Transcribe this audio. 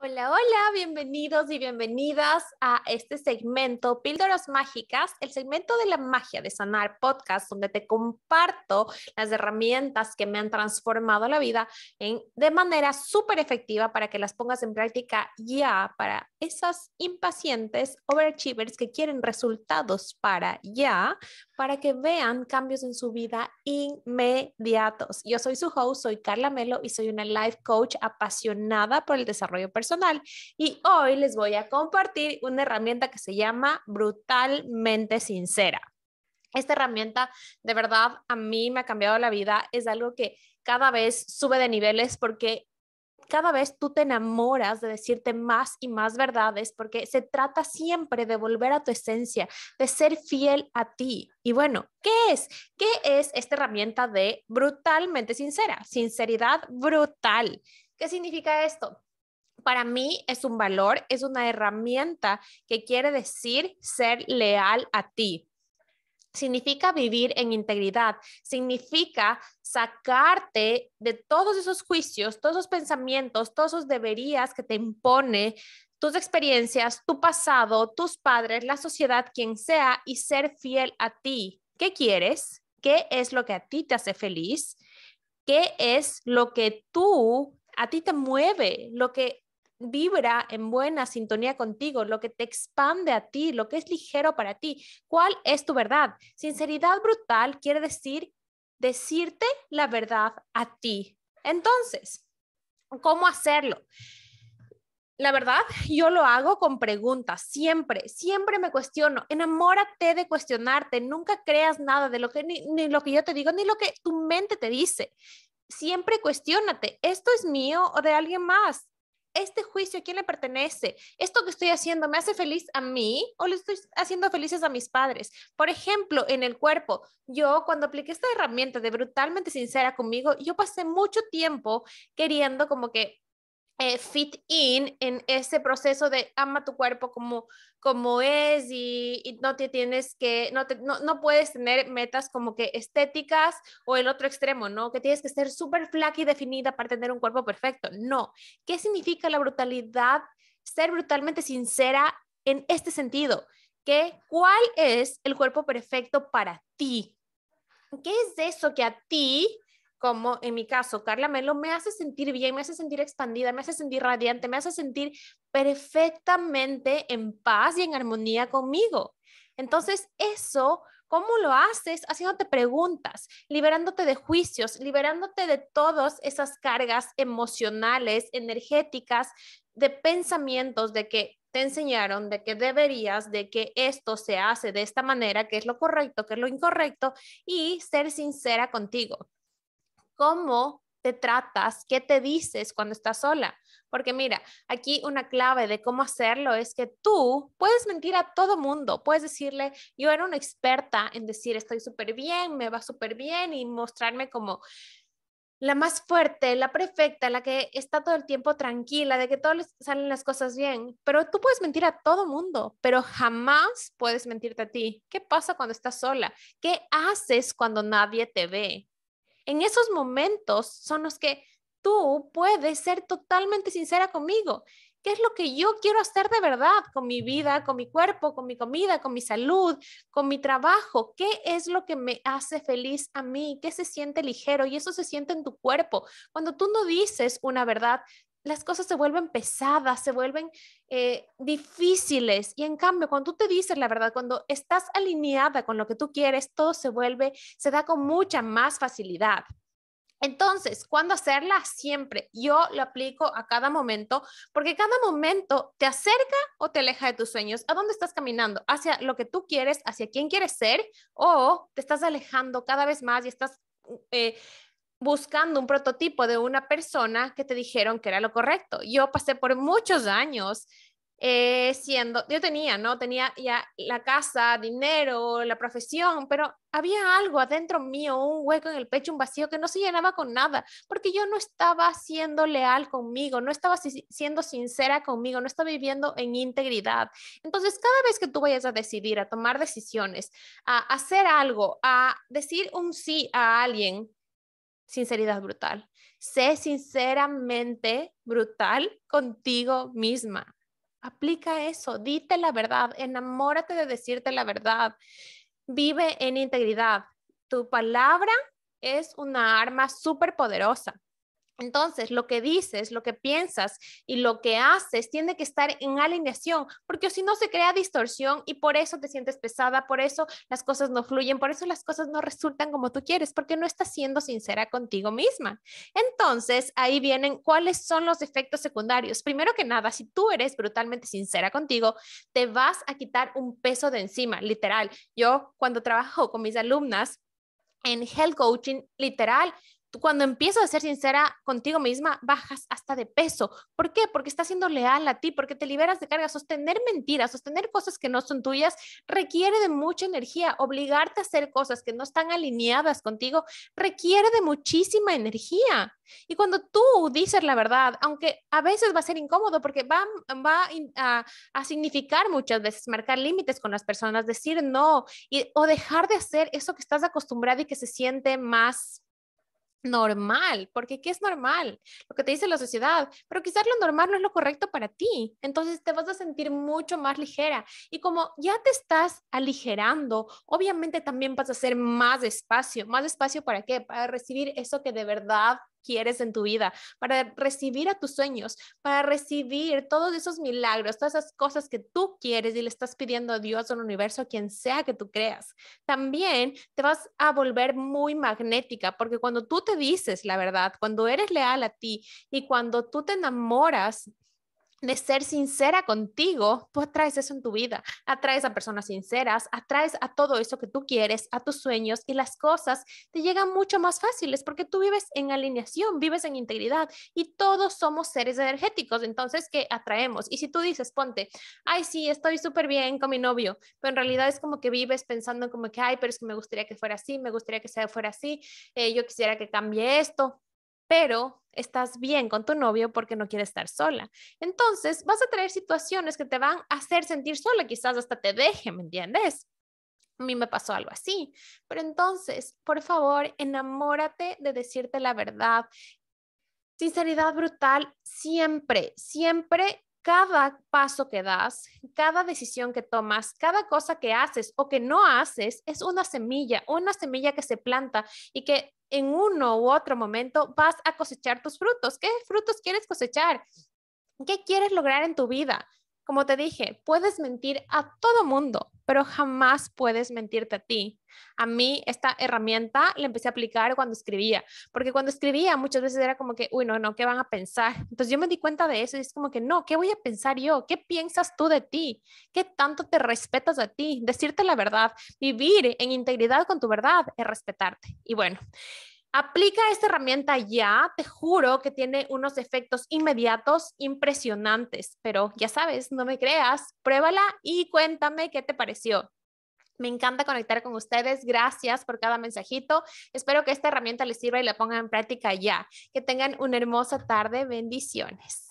Hola, hola, bienvenidos y bienvenidas a este segmento Píldoras Mágicas, el segmento de la magia de sanar podcast, donde te comparto las herramientas que me han transformado la vida en, de manera súper efectiva para que las pongas en práctica ya para esas impacientes overachievers que quieren resultados para ya, para que vean cambios en su vida inmediatos. Yo soy su host, soy Carla Melo y soy una life coach apasionada por el desarrollo personal y hoy les voy a compartir una herramienta que se llama Brutalmente Sincera. Esta herramienta de verdad a mí me ha cambiado la vida. Es algo que cada vez sube de niveles porque cada vez tú te enamoras de decirte más y más verdades porque se trata siempre de volver a tu esencia, de ser fiel a ti. Y bueno, ¿qué es? ¿Qué es esta herramienta de brutalmente sincera? Sinceridad brutal. ¿Qué significa esto? para mí es un valor, es una herramienta que quiere decir ser leal a ti. Significa vivir en integridad, significa sacarte de todos esos juicios, todos esos pensamientos, todos esos deberías que te impone tus experiencias, tu pasado, tus padres, la sociedad, quien sea, y ser fiel a ti. ¿Qué quieres? ¿Qué es lo que a ti te hace feliz? ¿Qué es lo que tú, a ti te mueve? Lo que vibra en buena sintonía contigo, lo que te expande a ti, lo que es ligero para ti. ¿Cuál es tu verdad? Sinceridad brutal quiere decir decirte la verdad a ti. Entonces, ¿cómo hacerlo? La verdad, yo lo hago con preguntas, siempre, siempre me cuestiono. Enamórate de cuestionarte, nunca creas nada de lo que ni, lo que yo te digo ni lo que tu mente te dice siempre cuestionate, ¿esto es mío o de alguien más? este juicio a quién le pertenece, esto que estoy haciendo me hace feliz a mí o le estoy haciendo felices a mis padres. Por ejemplo, en el cuerpo, yo cuando apliqué esta herramienta de brutalmente sincera conmigo, yo pasé mucho tiempo queriendo como que eh, fit in en ese proceso de ama tu cuerpo como, como es y, no te tienes que, no, puedes tener metas como que estéticas o el otro extremo, ¿no? Que tienes que ser súper flaca y definida para tener un cuerpo perfecto. No. ¿Qué significa la brutalidad? Ser brutalmente sincera en este sentido. Que, ¿Cuál es el cuerpo perfecto para ti? ¿Qué es eso que a ti como en mi caso, Carla Melo, me hace sentir bien, me hace sentir expandida, me hace sentir radiante, me hace sentir perfectamente en paz y en armonía conmigo. Entonces, eso, ¿cómo lo haces? Haciéndote preguntas, liberándote de juicios, liberándote de todas esas cargas emocionales, energéticas, de pensamientos de que te enseñaron, de que deberías, de que esto se hace de esta manera, que es lo correcto, que es lo incorrecto, y ser sincera contigo cómo te tratas, qué te dices cuando estás sola. Porque mira, aquí una clave de cómo hacerlo es que tú puedes mentir a todo mundo, puedes decirle, yo era una experta en decir estoy súper bien, me va súper bien y mostrarme como la más fuerte, la perfecta, la que está todo el tiempo tranquila, de que todas salen las cosas bien, pero tú puedes mentir a todo mundo, pero jamás puedes mentirte a ti. ¿Qué pasa cuando estás sola? ¿Qué haces cuando nadie te ve? En esos momentos son los que tú puedes ser totalmente sincera conmigo. ¿Qué es lo que yo quiero hacer de verdad con mi vida, con mi cuerpo, con mi comida, con mi salud, con mi trabajo? ¿Qué es lo que me hace feliz a mí? ¿Qué se siente ligero? Y eso se siente en tu cuerpo. Cuando tú no dices una verdad, las cosas se vuelven pesadas, se vuelven eh, difíciles. Y en cambio, cuando tú te dices la verdad, cuando estás alineada con lo que tú quieres, todo se vuelve, se da con mucha más facilidad. Entonces, ¿cuándo hacerla? Siempre. Yo lo aplico a cada momento porque cada momento te acerca o te aleja de tus sueños. ¿A dónde estás caminando? ¿Hacia lo que tú quieres? ¿Hacia quién quieres ser? ¿O te estás alejando cada vez más y estás eh, buscando un prototipo de una persona que te dijeron que era lo correcto. Yo pasé por muchos años eh, siendo, yo tenía, ¿no? Tenía ya la casa, dinero, la profesión, pero había algo adentro mío, un hueco en el pecho, un vacío que no se llenaba con nada, porque yo no estaba siendo leal conmigo, no estaba siendo sincera conmigo, no estaba viviendo en integridad. Entonces, cada vez que tú vayas a decidir, a tomar decisiones, a hacer algo, a decir un sí a alguien, sinceridad brutal. Sé sinceramente brutal contigo misma. Aplica eso, dite la verdad, enamórate de decirte la verdad. Vive en integridad. Tu palabra es una arma súper poderosa. Entonces, lo que dices, lo que piensas y lo que haces tiene que estar en alineación, porque si no se crea distorsión y por eso te sientes pesada, por eso las cosas no fluyen, por eso las cosas no resultan como tú quieres, porque no estás siendo sincera contigo misma. Entonces, ahí vienen cuáles son los efectos secundarios. Primero que nada, si tú eres brutalmente sincera contigo, te vas a quitar un peso de encima, literal. Yo cuando trabajo con mis alumnas en health coaching, literal, cuando empiezo a ser sincera contigo misma, bajas hasta de peso. ¿Por qué? Porque estás siendo leal a ti, porque te liberas de carga. Sostener mentiras, sostener cosas que no son tuyas, requiere de mucha energía. Obligarte a hacer cosas que no están alineadas contigo requiere de muchísima energía. Y cuando tú dices la verdad, aunque a veces va a ser incómodo porque va, va a, significar muchas veces marcar límites con las personas, decir no y, o dejar de hacer eso que estás acostumbrada y que se siente más normal, porque ¿qué es normal? Lo que te dice la sociedad, pero quizás lo normal no es lo correcto para ti, entonces te vas a sentir mucho más ligera y como ya te estás aligerando, obviamente también vas a hacer más espacio, más espacio para qué? Para recibir eso que de verdad quieres en tu vida, para recibir a tus sueños, para recibir todos esos milagros, todas esas cosas que tú quieres y le estás pidiendo a Dios o al universo, a quien sea que tú creas. También te vas a volver muy magnética porque cuando tú te dices la verdad, cuando eres leal a ti y cuando tú te enamoras de ser sincera contigo, tú atraes eso en tu vida, atraes a personas sinceras, atraes a todo eso que tú quieres, a tus sueños y las cosas te llegan mucho más fáciles porque tú vives en alineación, vives en integridad y todos somos seres energéticos, entonces ¿qué atraemos. Y si tú dices, ponte, ay, sí, estoy súper bien con mi novio, pero en realidad es como que vives pensando como que, ay, pero es que me gustaría que fuera así, me gustaría que sea fuera así, eh, yo quisiera que cambie esto, pero estás bien con tu novio porque no quieres estar sola. Entonces, vas a traer situaciones que te van a hacer sentir sola, quizás hasta te deje, ¿me entiendes? A mí me pasó algo así. Pero entonces, por favor, enamórate de decirte la verdad. Sinceridad brutal siempre, siempre cada paso que das, cada decisión que tomas, cada cosa que haces o que no haces es una semilla, una semilla que se planta y que en uno u otro momento vas a cosechar tus frutos. ¿Qué frutos quieres cosechar? ¿Qué quieres lograr en tu vida? Como te dije, puedes mentir a todo mundo, pero jamás puedes mentirte a ti. A mí esta herramienta la empecé a aplicar cuando escribía, porque cuando escribía muchas veces era como que, uy, no, no, ¿qué van a pensar? Entonces yo me di cuenta de eso y es como que, no, ¿qué voy a pensar yo? ¿Qué piensas tú de ti? ¿Qué tanto te respetas a ti? Decirte la verdad, vivir en integridad con tu verdad es respetarte. Y bueno. Aplica esta herramienta ya, te juro que tiene unos efectos inmediatos impresionantes, pero ya sabes, no me creas, pruébala y cuéntame qué te pareció. Me encanta conectar con ustedes. Gracias por cada mensajito. Espero que esta herramienta les sirva y la pongan en práctica ya. Que tengan una hermosa tarde. Bendiciones.